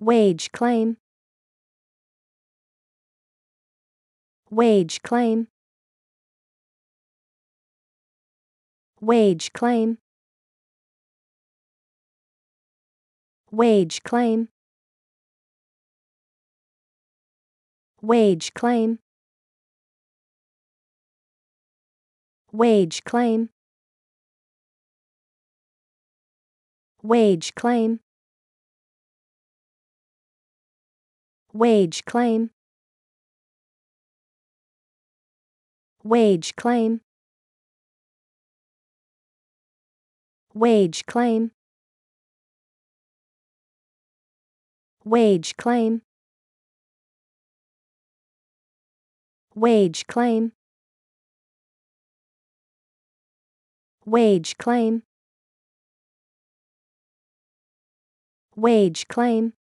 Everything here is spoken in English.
Wage claim. Wage claim. Wage claim. Wage claim. Wage claim. Wage claim. Wage claim. Wage claim. Wage claim. Wage claim. Wage claim. Wage claim. Wage claim. Wage claim.